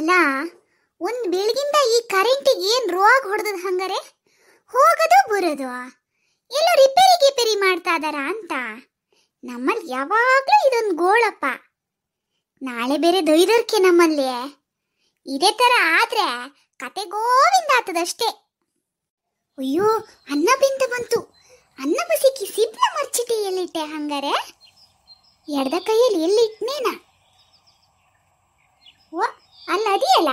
ಅಲ್ಲ ಒಂದ್ ಬೆಳಗಿಂದ ಈ ಕರೆಂಟಿಗೆ ಏನ್ ರೋಗ ಹೊಡೆದ ಹಂಗಾರೆ ಹೋಗೋದು ಬರೋದು ಎಲ್ಲ ರಿಪೇರಿ ಗಿಪೇರಿ ಮಾಡ್ತಾ ಇದಾರ ಅಂತ ನಮ್ಮಲ್ಲಿ ಯಾವಾಗ್ಲೂ ಇದೊಂದು ಗೋಳಪ್ಪ ನಾಳೆ ಬೇರೆ ದೊಯ್ದೋರ್ಕೆ ನಮ್ಮಲ್ಲಿ ಇದೇ ತರ ಆದ್ರೆ ಕತೆ ಗೋವಿಂದ ಆತದಷ್ಟೇ ಅಯ್ಯೋ ಅನ್ನ ಬಿಂದು ಬಂತು ಅನ್ನ ಬಸಿಕಿ ಸಿಬ್ನ ಮರ್ಚಿಟಿ ಎಲ್ಲಿಟ್ಟೆ ಹಂಗಾರೆ ಎಡದ ಕೈಯಲ್ಲಿ ಎಲ್ಲಿಟ್ನೇನಾ ವಾ ಅಲ್ಲ ಅದಿಯಲ್ಲ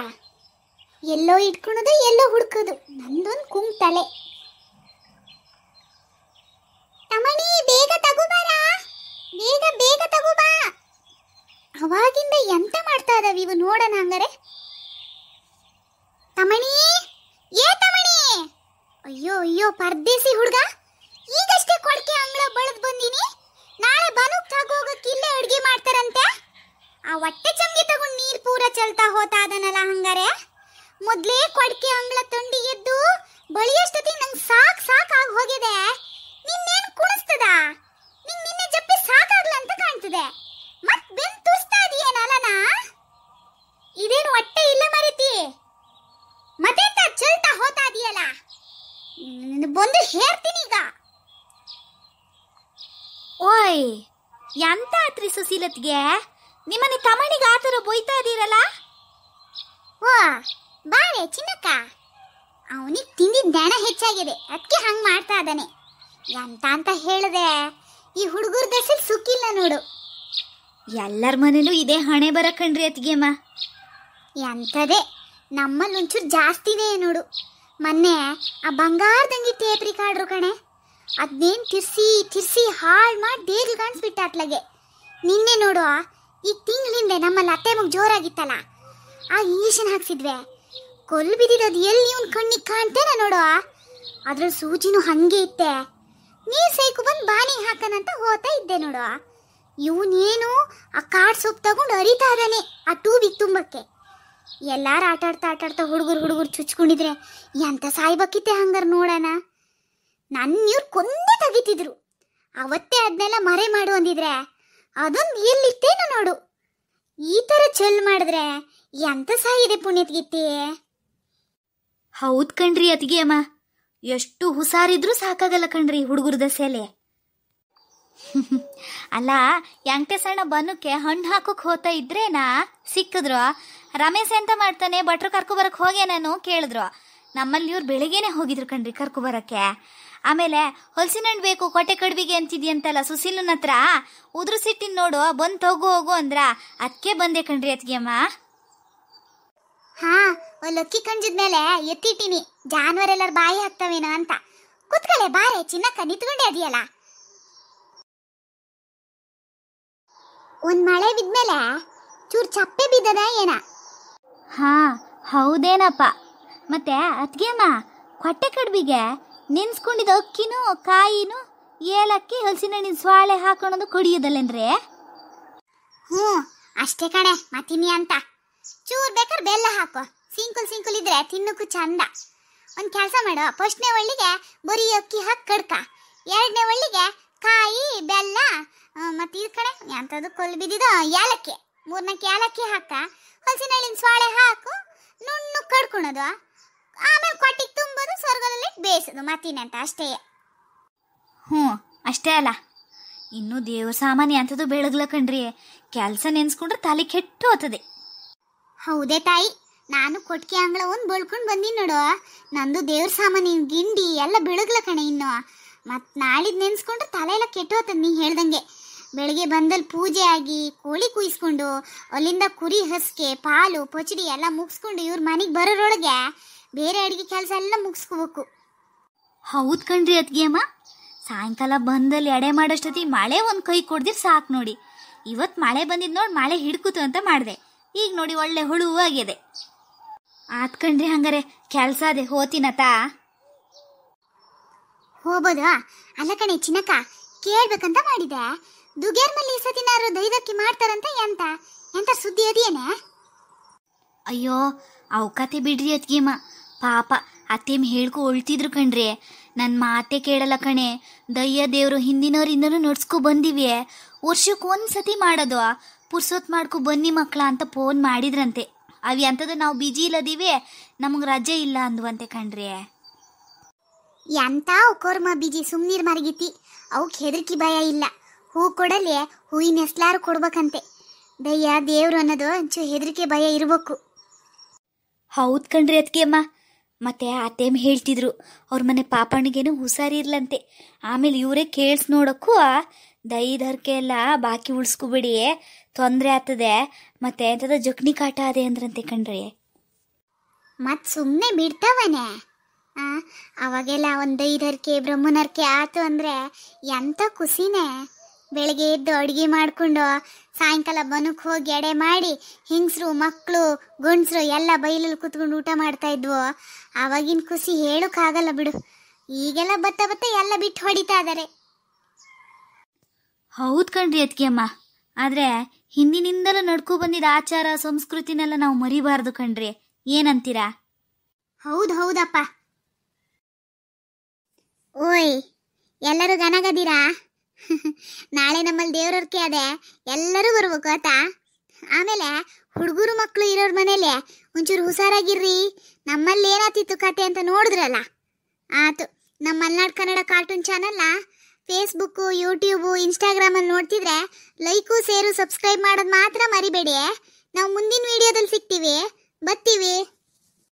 ಎಲ್ಲೋ ಇಟ್ಕೊಳೋದು ಎಲ್ಲೋ ಹುಡ್ಕೋದು ನಂದೊಂದು ಕುಂಗ್ ತಲೆ ತಮಣಿ ಬೇಗ ತಗೋಬಾರ ಬೇಗ ಬೇಗ ತಗೋಬಾ ಅವಾಗಿಂದ ಎಂತ ಮಾಡ್ತಾ ಇದಾವೆ ಇವು ನೋಡೋಣ ಹಂಗಾರೆ ತಮಣಿ ಏ ತಮಣಿ ಅಯ್ಯೋ ಅಯ್ಯೋ ಪರ್ದೇಸಿ ಹುಡ್ಗ ಈಗಷ್ಟೇ ಕೊಡ್ಕೆ ಅಂಗಳ ಬಳದ್ ಬಂದೀನಿ ನಾಳೆ ಬನುಕ್ ತಗೋಗಕ್ಕೆ ಇಲ್ಲೇ ಅಡುಗೆ ಮಾಡ್ತಾರಂತೆ ಆ ಹೊಟ್ಟೆ ಚಮ್ಗೆ ತಗೊಂಡು ನೀರು ಪೂರ ಚಲ್ತಾ ಹೋತಾ ಅದನಲ್ಲ ಹಂಗಾರೆ ಮೊದ್ಲೇ ಕೊಡ್ಕೆ ಅಂಗಳ ತಂಡಿ ಎದ್ದು ಬಳಿಯಷ್ಟತಿ ನಂಗೆ ಸಾಕ್ ಸಾಕ್ ಆಗಿ ಹೋಗಿದೆ ನಿನ್ನೇನು ಕುಣಿಸ್ತದ ನಿಂಗೆ ನಿನ್ನೆ ಜಪ್ಪಿ ಸಾಕಾಗ್ಲ ಅಂತ ಕಾಣ್ತದೆ ಮತ್ತೆ ಬೆನ್ ತುರಿಸ್ತಾ ಇದೆಯೇನಲ್ಲನ ಇದೇನು ಹೊಟ್ಟೆ ಇಲ್ಲ ಮರೀತಿ ಮತ್ತೆ ಚಲ್ತಾ ಹೋತಾ ಇದೀಯಲ್ಲ ಬಂದು ಹೇರ್ತೀನಿ ಈಗ ಓಯ್ ಎಂತ ಆತ್ರಿ ಸುಶೀಲತ್ಗೆ ನಿಮ್ಮನೆ ತಮಣಿಗೆ ಆ ಥರ ಬೊಯ್ತಾ ಇದ್ದೀರಲ್ಲ ಓ ಬಾಳೆ ಚಿನ್ನಕ್ಕ ಅವನಿಗೆ ತಿಂದಿದ್ದ ದಣ ಹೆಚ್ಚಾಗಿದೆ ಅದಕ್ಕೆ ಹಂಗೆ ಮಾಡ್ತಾ ಇದ್ದಾನೆ ಎಂತ ಅಂತ ಹೇಳಿದೆ ಈ ಹುಡುಗರ ದಸಲ್ ಸುಕ್ಕಿಲ್ಲ ನೋಡು ಎಲ್ಲರ ಮನೇಲೂ ಇದೇ ಹಣೆ ಬರ ಕಣ್ರಿ ಅತ್ತಿಗೆಮ್ಮ ಎಂಥದೇ ನಮ್ಮಲ್ಲಿ ಒಂಚೂರು ಜಾಸ್ತಿನೇ ನೋಡು ಮೊನ್ನೆ ಆ ಬಂಗಾರದಂಗಿ ಟೇಪ್ ಕಾಡ್ರು ಕಣೆ ಅದನ್ನೇನು ತಿರ್ಸಿ ತಿರ್ಸಿ ಹಾಳು ಮಾಡಿ ದೇಗಿ ಕಾಣಿಸ್ಬಿಟ್ಟ ಅಟ್ಲಗೆ ನಿನ್ನೆ ನೋಡು ಈ ತಿಂಗಳಿಂದೆ ನಮ್ಮಲ್ಲಿ ಅತ್ತೆ ಮಗ ಜೋರಾಗಿತ್ತಲ್ಲ ಆ ಇಂಜೆಕ್ಷನ್ ಹಾಕ್ಸಿದ್ವಿ ಕೊಲ್ ಬಿದ್ದಿರೋದು ಎಲ್ಲಿ ಇವನ್ ಕಣ್ಣಿಗೆ ಕಾಣ್ತೇನೆ ನೋಡು ಅದ್ರ ಸೂಜಿನೂ ಹಂಗೆ ಇತ್ತೆ ನೀ ಸೈಕು ಬಂದು ಬಾಣಿ ಹಾಕನಂತ ಹೋಗ್ತಾ ಇದ್ದೆ ನೋಡು ಇವನೇನು ಆ ಕಾಡ್ ಸೊಪ್ಪು ತಗೊಂಡು ಅರಿತಾ ಇದ್ದಾನೆ ಆ ಟೂಬಿ ತುಂಬಕ್ಕೆ ಎಲ್ಲಾರು ಆಟಾಡ್ತಾ ಆಟಾಡ್ತಾ ಹುಡುಗರು ಹುಡುಗರು ಚುಚ್ಕೊಂಡಿದ್ರೆ ಎಂತ ಸಾಯ್ಬಕಿತ್ತೆ ಹಂಗಾರ ನೋಡೋಣ ನನ್ನ ಇವ್ರು ಕೊಂದೇ ತೆಗಿತಿದ್ರು ಅವತ್ತೇ ಅದನ್ನೆಲ್ಲ ಮರೆ ಮಾಡು ಅಂದಿದ್ರೆ ಅದೊಂದು ಎಲ್ಲಿತ್ತೇನೋ ಈ ತರ ಚೆಲ್ ಮಾಡಿದ್ರೆ ಎಂತ ಸಾಯಿದೆ ಪುಣ್ಯತ್ಗಿತ್ತಿ ಹೌದ್ ಕಣ್ರಿ ಅತಿಗೆ ಅಮ್ಮ ಎಷ್ಟು ಹುಷಾರಿದ್ರು ಸಾಕಾಗಲ್ಲ ಕಣ್ರಿ ಹುಡುಗರ ದಸೆಲೆ ಅಲ್ಲ ಎಂಟೆ ಸಣ್ಣ ಬನ್ನಕ್ಕೆ ಹಣ್ಣು ಹಾಕೋಕ್ ಹೋಗ್ತಾ ಇದ್ರೇನಾ ಸಿಕ್ಕಿದ್ರು ರಮೇಶ್ ಎಂತ ಮಾಡ್ತಾನೆ ಭಟ್ರು ಕರ್ಕೊಬರಕ್ ನಾನು ಕೇಳಿದ್ರು ನಮ್ಮಲ್ಲಿ ಇವ್ರು ಬೆಳಿಗ್ಗೆನೆ ಹೋಗಿದ್ರು ಕಣ್ರಿ ಕರ್ಕೊಬರಕ್ಕೆ ಆಮೇಲೆ ಹಣ್ಣು ಬೇಕು ಕೊಟ್ಟೆ ಕಡ್ಬಿಗೆ ಅಂತಿದ್ಯಂತಲ್ಲ ಸುಶೀಲನ ಹತ್ರ ಉದುರು ಸಿಟ್ಟಿನ ನೋಡು ಬಂದು ಹೋಗು ಹೋಗು ಅಂದ್ರ ಅದಕ್ಕೆ ಬಂದೆ ಕಣ್ರಿ ಅತ್ಗೆಮ್ಮ ಹಾ ಲಕ್ಕಿ ಮೇಲೆ ಎತ್ತಿಟ್ಟಿನಿ ಎಲ್ಲರ ಬಾಯಿ ಹಾಕ್ತಾವೇನೋ ಅಂತ ಕುತ್ಕಳೆ ಬಾರೆ ಚಿನ್ನಕ್ಕ ನಿತ್ಕೊಂಡೆ ಅದಿಯಲ್ಲ ಒಂದ್ ಮಳೆ ಬಿದ್ಮೇಲೆ ಚೂರ್ ಚಪ್ಪೆ ಬಿದ್ದದ ಏನ ಹಾ ಹೌದೇನಪ್ಪ ಮತ್ತೆ ಅತ್ಗೆಮ್ಮ ಕೊಟ್ಟೆ ಕಡ್ಬಿಗೆ ನೆನ್ಸ್ಕೊಂಡಿದ್ದ ಅಕ್ಕಿನೂ ಕಾಯಿನೂ ಏಲಕ್ಕಿ ನಿನ್ ಸ್ವಾಳೆ ಹಾಕೊಂಡು ಕುಡಿಯೋದಲ್ಲೇನ್ರೆ ಹ್ಞೂ ಅಷ್ಟೇ ಕಣೆ ಮತೀನಿ ಅಂತ ಚೂರ್ ಬೇಕಾದ್ರೆ ಬೆಲ್ಲ ಹಾಕು ಸಿಂಕುಲ್ ಸಿಂಕುಲ್ ಇದ್ರೆ ತಿನ್ನಕ್ಕೂ ಚಂದ ಒಂದು ಕೆಲಸ ಮಾಡು ಫಸ್ಟ್ನೇ ಒಳ್ಳಿಗೆ ಬರೀ ಅಕ್ಕಿ ಹಾಕಿ ಕಡ್ಕ ಎರಡನೇ ಒಳ್ಳಿಗೆ ಕಾಯಿ ಬೆಲ್ಲ ಮತ್ತು ಇದು ಕಡೆ ಎಂಥದ್ದು ಕೊಲ್ ಬಿದ್ದಿದ್ದು ಏಲಕ್ಕಿ ಮೂರ್ನಾಲ್ಕು ಏಲಕ್ಕಿ ಹಾಕ ಹಲಸಿನ ಹಣ್ಣಿನ ಸ್ವಾಳೆ ಹಾಕು ನುಣ್ಣು ಕಡ್ಕೊಳೋದು ಆಮೇಲೆ ಕೊಟ್ಟಿಗೆ ಸ್ವರ್ಗದಲ್ಲಿ ಬೇಯಿಸೋದು ಮತ್ತಿನಂತ ಅಷ್ಟೇ ಹ್ಞೂ ಅಷ್ಟೇ ಅಲ್ಲ ಇನ್ನೂ ದೇವ್ರ ಸಾಮಾನ್ಯ ಅಂಥದ್ದು ಬೆಳಗ್ಲ ಕಣ್ರಿ ಕೆಲಸ ನೆನ್ಸ್ಕೊಂಡ್ರೆ ತಲೆ ಕೆಟ್ಟು ಹೋಗ್ತದೆ ಹೌದೇ ತಾಯಿ ನಾನು ಕೊಟ್ಕೆ ಅಂಗಳ ಒಂದು ಬಳ್ಕೊಂಡು ಬಂದೀನಿ ನೋಡು ನಂದು ದೇವ್ರ ಸಾಮಾನ್ಯ ಗಿಂಡಿ ಎಲ್ಲ ಬೆಳಗ್ಲ ಕಣೆ ಇನ್ನು ಮತ್ತು ನಾಳಿದ್ ನೆನ್ಸ್ಕೊಂಡ್ರೆ ತಲೆ ಎಲ್ಲ ಕೆಟ್ಟು ಹೋತದೆ ನೀ ಹೇಳ್ದಂಗೆ ಬೆಳಗ್ಗೆ ಬಂದಲ್ಲಿ ಪೂಜೆ ಆಗಿ ಕೋಳಿ ಕುಯಿಸ್ಕೊಂಡು ಅಲ್ಲಿಂದ ಕುರಿ ಹಸ್ಕೆ ಪಾಲು ಪಚಡಿ ಎಲ್ಲ ಮುಗಿಸ್ಕೊಂಡು ಇವ್ರ ಮನೆಗೆ ಬರೋರೊಳಗೆ ಬೇರೆ ಅಡುಗೆ ಕೆಲಸ ಎಲ್ಲ ಮುಗಿಸ್ಕೋಬೇಕು ಹೌದು ಕಣ್ರಿ ಅದ್ಗೆ ಅಮ್ಮ ಸಾಯಂಕಾಲ ಬಂದಲ್ಲಿ ಎಡೆ ಮಾಡೋಷ್ಟೊತ್ತಿಗೆ ಮಳೆ ಒಂದು ಕೈ ಕೊಡ್ದಿರ್ ಸಾಕು ನೋಡಿ ಇವತ್ತು ಮಳೆ ಬಂದಿದ್ದು ನೋಡಿ ಮಳೆ ಹಿಡ್ಕೂತು ಅಂತ ಮಾಡಿದೆ ಈಗ ನೋಡಿ ಒಳ್ಳೆ ಹುಳುವಾಗಿದೆ ಆತ್ಕಂಡ್ರಿ ಹಂಗಾರೆ ಕೆಲಸ ಅದೇ ಹೋತಿನತಾ ಹೋಗೋದಾ ಅಲ್ಲ ಕಣೆ ಚಿನ್ನಕ್ಕ ಕೇಳ್ಬೇಕಂತ ಮಾಡಿದೆ ಮೇಲೆ ಈ ಸತಿನಾರು ದೈವಕ್ಕೆ ಮಾಡ್ತಾರಂತ ಎಂತ ಎಂತ ಸುದ್ದಿ ಅದೇನೆ ಅಯ್ಯೋ ಅವಕಾತೆ ಬಿಡ್ರಿ ಅತ್ಗೀಮ ಪಾಪ ಅತ್ತೇಮ್ ಹೇಳ್ಕೊ ಉಳ್ತಿದ್ರು ಕಣ್ರಿ ನನ್ನ ಮಾತೆ ಕೇಳಲ್ಲ ಕಣೆ ದಯ್ಯ ದೇವರು ಹಿಂದಿನವರಿಂದನೂ ನಡ್ಸ್ಕೊ ಬಂದಿವೆ ವರ್ಷಕ್ಕೆ ಒಂದು ಸತಿ ಮಾಡೋದು ಪುರ್ಸೊತ್ ಮಾಡ್ಕೊ ಬನ್ನಿ ಮಕ್ಳ ಅಂತ ಫೋನ್ ಮಾಡಿದ್ರಂತೆ ಅವಿ ಅಂತದ ನಾವು ಬಿಜಿ ಇಲ್ಲದಿವೆ ನಮಗೆ ರಜೆ ಇಲ್ಲ ಅಂದ್ವಂತೆ ಕಣ್ರಿ ಎಂತ ಕೋರ್ಮ ಬಿಜಿ ಸುಮ್ನೀರ್ ಮರಗಿತಿ ಅವಕ್ಕೆ ಹೆದರಿಕೆ ಭಯ ಇಲ್ಲ ಹೂ ಕೊಡಲಿ ಹೂವಿನ ಹೆಸ್ಲಾರು ಕೊಡ್ಬೇಕಂತೆ ದಯ್ಯ ದೇವ್ರು ಅನ್ನೋದು ಒಂಚೂರು ಹೆದರಿಕೆ ಭಯ ಇರಬೇಕು ಹೌದ್ ಕಣ್ರಿ ಅದಕ್ಕೆ ಅಮ್ಮ ಮತ್ತೆ ಆ ಹೇಳ್ತಿದ್ರು ಅವ್ರ ಮನೆ ಪಾಪಣ್ಣಗೇನು ಹುಷಾರಿರ್ಲಂತೆ ಆಮೇಲೆ ಇವರೇ ಕೇಳಿಸ್ ನೋಡೋಕ್ಕೂ ದೈದರ್ಕೆ ಎಲ್ಲ ಬಾಕಿ ಉಳಿಸ್ಕೊಬಿಡಿ ತೊಂದರೆ ಆತದೆ ಮತ್ತೆ ಎಂತದ ಜಕ್ಣಿ ಕಾಟ ಅದೇ ಅಂದ್ರಂತೆ ಕಣ್ರಿ ಮತ್ ಸುಮ್ಮನೆ ಬಿಡ್ತಾವನೆ ಅವಾಗೆಲ್ಲ ಒಂದು ಐದರ್ಕೆ ಬ್ರಹ್ಮನರ್ಕೆ ಆತು ಅಂದ್ರೆ ಎಂತ ಖುಷಿನೇ ಬೆಳಗ್ಗೆ ಎದ್ದು ಅಡುಗೆ ಮಾಡಿಕೊಂಡು ಸಾಯಂಕಾಲ ಬನಕ್ಕೆ ಹೋಗಿ ಎಡೆ ಮಾಡಿ ಹಿಂಗಸರು ಮಕ್ಕಳು ಗಂಡಸರು ಎಲ್ಲ ಬೈಲಲ್ಲಿ ಕೂತ್ಕೊಂಡು ಊಟ ಮಾಡ್ತಾ ಇದ್ವು ಆವಾಗಿನ ಖುಷಿ ಹೇಳೋಕ್ಕಾಗಲ್ಲ ಬಿಡು ಈಗೆಲ್ಲ ಬತ್ತ ಬತ್ತ ಎಲ್ಲ ಬಿಟ್ಟು ಹೊಡಿತಾ ಇದಾರೆ ಹೌದು ಕಣ್ರಿ ಅಮ್ಮ ಆದರೆ ಹಿಂದಿನಿಂದಲೂ ನಡ್ಕೊ ಬಂದಿದ್ದ ಆಚಾರ ಸಂಸ್ಕೃತಿನೆಲ್ಲ ನಾವು ಮರಿಬಾರ್ದು ಕಣ್ರಿ ಏನಂತೀರಾ ಹೌದು ಹೌದಪ್ಪ ಓಯ್ ಎಲ್ಲರೂ ಗನಗದಿರಾ ದೇವರಕ್ಕೆ ಅದೇ ಎಲ್ಲರೂ ಬರ್ಬೇಕು ಆಯ್ತಾ ಆಮೇಲೆ ಹುಡುಗರು ಮಕ್ಕಳು ಇರೋರ ಮನೇಲಿ ಒಂಚೂರು ಹುಷಾರಾಗಿರ್ರಿ ನಮ್ಮಲ್ಲಿ ಏನಾತಿತ್ತು ಕತೆ ಅಂತ ನೋಡಿದ್ರಲ್ಲ ಆತು ನಮ್ಮ ಮಲ್ನಾಡ್ ಕನ್ನಡ ಕಾರ್ಟೂನ್ ಚಾನಲ್ನ ಫೇಸ್ಬುಕ್ಕು ಯೂಟ್ಯೂಬು ಇನ್ಸ್ಟಾಗ್ರಾಮಲ್ಲಿ ನೋಡ್ತಿದ್ರೆ ಲೈಕು ಸೇರು ಸಬ್ಸ್ಕ್ರೈಬ್ ಮಾಡೋದು ಮಾತ್ರ ಮರಿಬೇಡಿ ನಾವು ಮುಂದಿನ ವಿಡಿಯೋದಲ್ಲಿ ಸಿಗ್ತೀವಿ ಬರ್ತೀವಿ